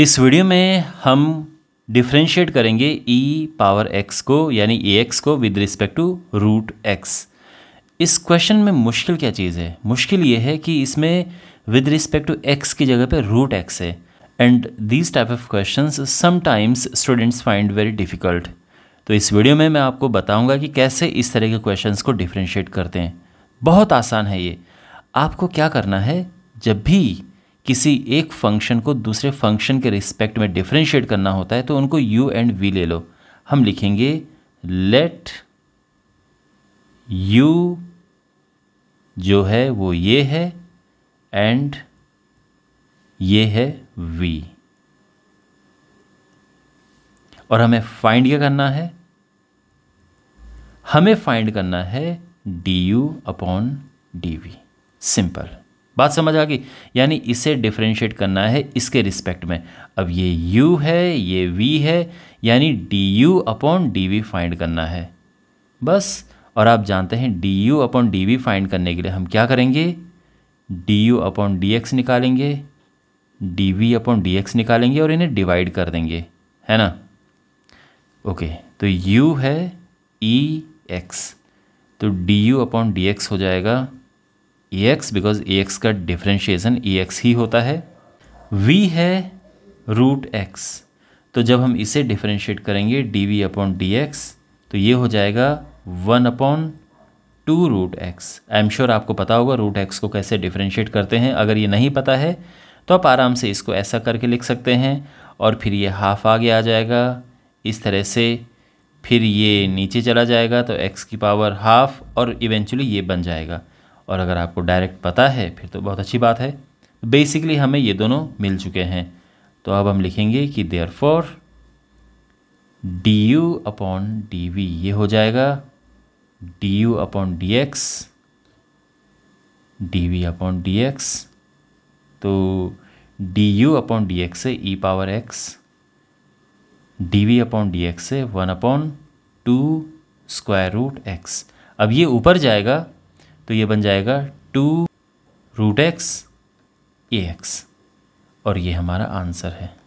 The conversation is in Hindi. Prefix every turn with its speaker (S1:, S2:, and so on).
S1: इस वीडियो में हम डिफ्रेंशिएट करेंगे ई पावर एक्स को यानी ए एक्स को with respect to root X इस क्वेश्चन में मुश्किल क्या चीज़ है मुश्किल ये है कि इसमें विद रिस्पेक्ट टू एक्स की जगह पे रूट एक्स है and these type of question sometimes students find very difficult तो इस वीडियो में मैं आपको बताऊंगा कि कैसे इस तरह के क्वेश्चन को डिफ्रेंशिएट करते हैं बहुत आसान है ये आपको क्या करना है जब भी किसी एक फंक्शन को दूसरे फंक्शन के रिस्पेक्ट में डिफ्रेंशिएट करना होता है तो उनको यू एंड वी ले लो हम लिखेंगे लेट यू जो है वो ये है एंड ये है वी और हमें फाइंड क्या करना है हमें फाइंड करना है D U upon D V simple बात समझ आ गई यानी इसे डिफ्रेंशिएट करना है इसके रिस्पेक्ट में अब ये u है ये v है यानी D U upon D V find करना है बस और आप जानते हैं D U upon D V find करने के लिए हम क्या करेंगे D U upon D X निकालेंगे डी वी अपॉन डी निकालेंगे और इन्हें डिवाइड कर देंगे है ना ओके तो u है ई e एक्स तो डी यू अपॉन डी हो जाएगा A X because A X का डिफ्रेंशिएशन ए एक्स ही होता है वी है रूट एक्स तो जब हम इसे डिफ्रेंशिएट करेंगे D V upon D X तो ये हो जाएगा one upon two root X I am sure आपको पता होगा रूट एक्स को कैसे डिफ्रेंशिएट करते हैं अगर ये नहीं पता है तो आप आराम से इसको ऐसा करके लिख सकते हैं और फिर ये हाफ आगे आ जाएगा इस तरह से फिर ये नीचे चला जाएगा तो एक्स की पावर हाफ और इवेंचुअली ये बन जाएगा और अगर आपको डायरेक्ट पता है फिर तो बहुत अच्छी बात है बेसिकली हमें ये दोनों मिल चुके हैं तो अब हम लिखेंगे कि therefore D U upon D V ये हो जाएगा D U upon D X D V upon D X तो D U upon D X से E power X D V upon D X से one upon two square root X अब ये ऊपर जाएगा तो ये बन जाएगा two root X A X और ये हमारा आंसर है